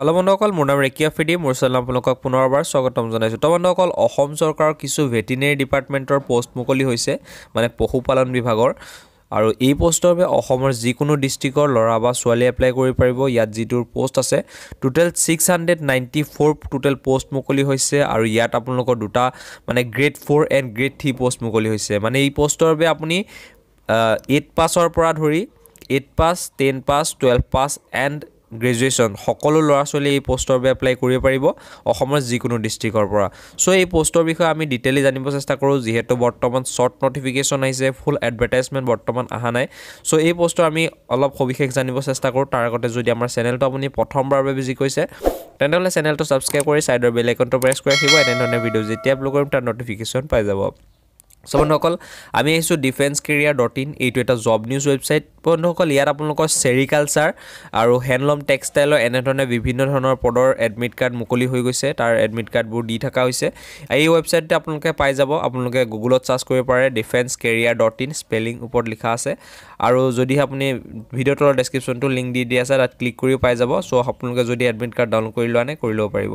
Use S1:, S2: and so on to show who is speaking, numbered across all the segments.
S1: hello' বন্ধুসকল মোৰ নাম ৰেকিয়া ফেডি মোৰ চেনেল আপোনালোকক পুনৰবাৰ স্বাগতম জনাইছোঁ তো বন্ধুসকল অসম চৰকাৰৰ কিছু ভেটেনেৰি ডিপাৰ্টমেণ্টৰ পষ্ট মুকলি হৈছে মানে পশুপালন বিভাগৰ আৰু এই পষ্টৰ বাবে অসমৰ যিকোনো ডিষ্ট্ৰিক্টৰ ল'ৰা বা ছোৱালী এপ্লাই কৰিব পাৰিব ইয়াত যিটো পষ্ট আছে total six hundred ninety four total post মুকলি হৈছে আৰু ইয়াত আপোনালোকৰ দুটা মানে grade four and grade three post মুকলি হৈছে মানে এই পষ্টৰ বাবে আপুনি এইট পাছৰ পৰা ধৰি eight pass ten pass twelve pass and graduation সকলো ল'ৰা ছোৱালীয়ে এই পোষ্টৰ বাবে এপ্লাই কৰিব পাৰিব অসমৰ যিকোনো ডিষ্ট্ৰিক্টৰ পৰা চ' এই পোষ্টৰ বিষয়ে আমি ডিটেইলি জানিব চেষ্টা কৰোঁ যিহেতু বৰ্তমান শ্বৰ্ট ন'টিফিকেশ্যন আহিছে ফুল এডভাৰটাইজমেণ্ট বৰ্তমান অহা নাই চ' এই পোষ্টৰ আমি অলপ সবিশেষ জানিব চেষ্টা কৰোঁ তাৰ আগতে যদি আমাৰ চেনেলটো আপুনি প্ৰথমবাৰৰ বাবে যি কৈছে তেনেহ'লে চেনেলটো ছাবস্ক্ৰাইব কৰি ছাইডৰ বেলেগ একাউণ্টটো প্ৰেছ কৰি ৰাখিব এনেধৰণে ভিডিঅ' যেতিয়া আপলোড কৰিম তাৰ ন'টিফিকেশ্যন পাই যাব চ' বন্ধুসকল আমি আহিছোঁ ডিফেন্স কেৰিয়াৰ ডট ইন এইটো এটা জব নিউজ ৱেবছাইট বন্ধুসকল ইয়াত আপোনালোকৰ ছেৰিকালচাৰ আৰু হেণ্ডলুম টেক্সটাইলৰ এনেধৰণে বিভিন্ন ধৰণৰ পদৰ এডমিট কাৰ্ড মুকলি হৈ গৈছে তাৰ এডমিট কাৰ্ডবোৰ দি থকা হৈছে এই ৱেবছাইটতে আপোনালোকে পাই যাব আপোনালোকে গুগলত চাৰ্চ কৰিব পাৰে defence career dot in spelling ওপৰত লিখা আছে আৰু যদি আপুনি ভিডিঅ'টোৰ ডেছক্ৰিপশ্যনটো লিংক দি দিয়া আছে তাত ক্লিক কৰিও পাই যাব চ' আপোনালোকে যদি এডমিট কাৰ্ড ডাউনলোড কৰি লোৱা নাই কৰি ল'ব পাৰিব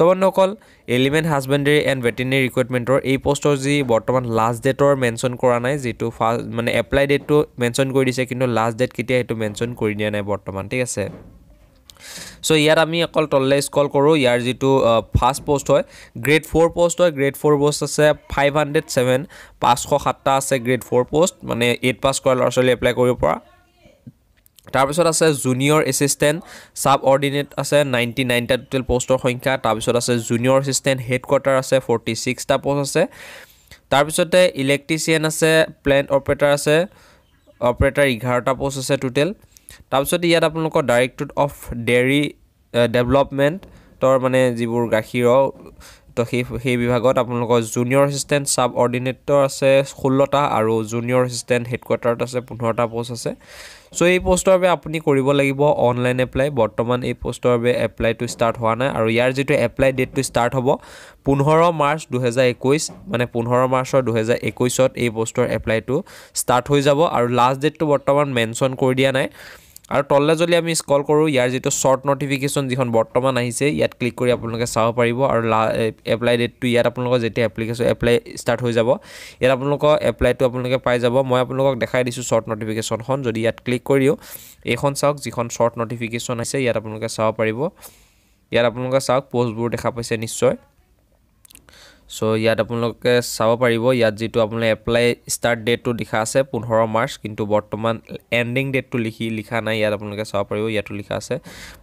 S1: চবন্ধুসকল এলিমেণ্ট হাজবেণ্ডেৰী এণ্ড ভেটেনেৰী ৰিকুইটমেণ্টৰ এই পষ্টৰ যি বৰ্তমান লাষ্ট ডেটৰ মেনচন কৰা নাই যিটো ফাৰ্ষ্ট মানে এপ্লাই ডেটটো মেনচন কৰি দিছে কিন্তু লাষ্ট ডেট কেতিয়া সেইটো মেনশ্যন কৰি দিয়া নাই বৰ্তমান ঠিক আছে চ' ইয়াত আমি অকল তললে স্কল কৰোঁ ইয়াৰ যিটো ফাৰ্ষ্ট পষ্ট হয় গ্ৰেড ফ'ৰ পষ্ট হয় গ্ৰেড ফ'ৰ পষ্ট আছে ফাইভ হাণ্ড্ৰেড ছেভেন পাঁচশ সাতটা আছে গ্ৰেড ফ'ৰ পষ্ট মানে এইট পাছ কৰা ল'ৰা ছোৱালী এপ্লাই কৰিব পৰা তাৰপিছত আছে জুনিয়ৰ এছিষ্টেণ্ট চাব অৰ্ডিনেট আছে নাইণ্টি নাইনটা টোটেল পষ্টৰ সংখ্যা তাৰপিছত আছে জুনিয়ৰ এছিষ্টেণ্ট হেডকোৱাৰ্টাৰ আছে ফৰ্টি ছিক্সটা পষ্ট আছে তাৰপিছতে ইলেক্ট্ৰিচিয়ান আছে প্লেণ্ট অপাৰেটাৰ আছে অপাৰেটাৰ এঘাৰটা পষ্ট আছে টোটেল তাৰপিছতে ইয়াত আপোনালোকৰ ডাইৰেক্টৰেট অফ ডেইৰী ডেভেলপমেণ্টৰ মানে যিবোৰ গাখীৰৰ তো সেই সেই বিভাগত আপোনালোকৰ জুনিয়ৰ এচিষ্টেণ্ট চাব অৰ্ডিনেটৰ আছে ষোল্লটা আৰু জুনিয়ৰ এচিষ্টেণ্ট হেডকোৱাৰ্টাৰত আছে পোন্ধৰটা প'ষ্ট আছে চ' এই প'ষ্টৰ বাবে আপুনি কৰিব লাগিব অনলাইন এপ্লাই বৰ্তমান এই প'ষ্টৰ বাবে এপ্লাইটো ষ্টাৰ্ট হোৱা নাই আৰু ইয়াৰ যিটো এপ্লাই ডেটটো ষ্টাৰ্ট হ'ব পোন্ধৰ মাৰ্চ দুহেজাৰ একৈছ মানে পোন্ধৰ মাৰ্চৰ দুহেজাৰ একৈছত এই প'ষ্টৰ এপ্লাইটো ষ্টাৰ্ট হৈ যাব আৰু লাষ্ট ডেটটো বৰ্তমান মেনশ্যন কৰি দিয়া নাই আৰু তললে যদি আমি স্কল কৰোঁ ইয়াৰ যিটো শ্বৰ্ট নটিফিকেশ্যন যিখন বৰ্তমান আহিছে ইয়াত ক্লিক কৰি আপোনালোকে চাব পাৰিব আৰু লা এপ্লাই ডেটটো ইয়াত আপোনালোকৰ যেতিয়া এপ্লিকেশ্যন এপ্লাই ষ্টাৰ্ট হৈ যাব ইয়াত আপোনালোকৰ এপ্লাইটো আপোনালোকে পাই যাব মই আপোনালোকক দেখাই দিছোঁ শ্বৰ্ট নটিফিকেশ্যনখন যদি ইয়াত ক্লিক কৰিও এইখন চাওক যিখন শ্বৰ্ট নটিফিকেশ্যন আছে ইয়াত আপোনালোকে চাব পাৰিব ইয়াত আপোনালোকে চাওক পষ্টবোৰ দেখা পাইছে নিশ্চয় চ' ইয়াত আপোনালোকে চাব পাৰিব ইয়াত যিটো আপোনালোকে এপ্লাই ষ্টাৰ্ট ডেটটো লিখা আছে পোন্ধৰ মাৰ্চ কিন্তু বৰ্তমান এণ্ডিং ডেটটো লিখি লিখা নাই ইয়াত আপোনালোকে চাব পাৰিব ইয়াতো লিখা আছে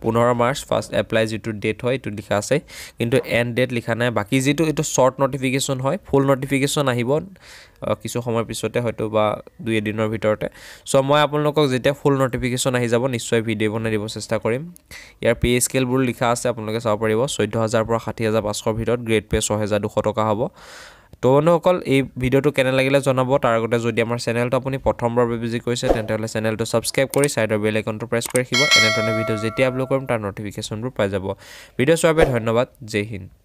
S1: পোন্ধৰ মাৰ্চ ফাৰ্ষ্ট এপ্লাই যিটো ডেট হয় এইটো লিখা আছে কিন্তু এণ্ড ডেট লিখা নাই বাকী যিটো এইটো শ্বৰ্ট নটিফিকেশ্যন হয় ফুল নটিফিকেশ্যন আহিব কিছু সময়ৰ পিছতে হয়তো বা দুই এদিনৰ ভিতৰতে চ' মই আপোনালোকক যেতিয়া ফুল নটিফিকেশ্যন আহি যাব নিশ্চয় ভিডিঅ' বনাই দিব চেষ্টা কৰিম ইয়াৰ পে' স্কেলবোৰ লিখা আছে আপোনালোকে চাব পাৰিব চৈধ্য হাজাৰৰ পৰা ষাঠি হাজাৰ পাঁচশৰ ভিতৰত গ্ৰেড পে' ছহেজাৰ দুশ টকা থকা হ'ব তো বন্ধুসকল এই ভিডিঅ'টো কেনে লাগিলে জনাব তাৰ আগতে যদি আমাৰ চেনেলটো আপুনি প্ৰথমবাৰ বিজি কৰিছে তেনেহ'লে চেনেলটো ছাবস্ক্ৰাইব কৰি ছাইডৰ বেল আইকনটো প্ৰেছ কৰি ৰাখিব এনেধৰণৰ ভিডিঅ' যেতিয়া আপলোড কৰিম তাৰ ন'টিফিকেশ্যনবোৰ পাই যাব ভিডিঅ' চোৱাৰ বাবে ধন্যবাদ জয় হিন্দ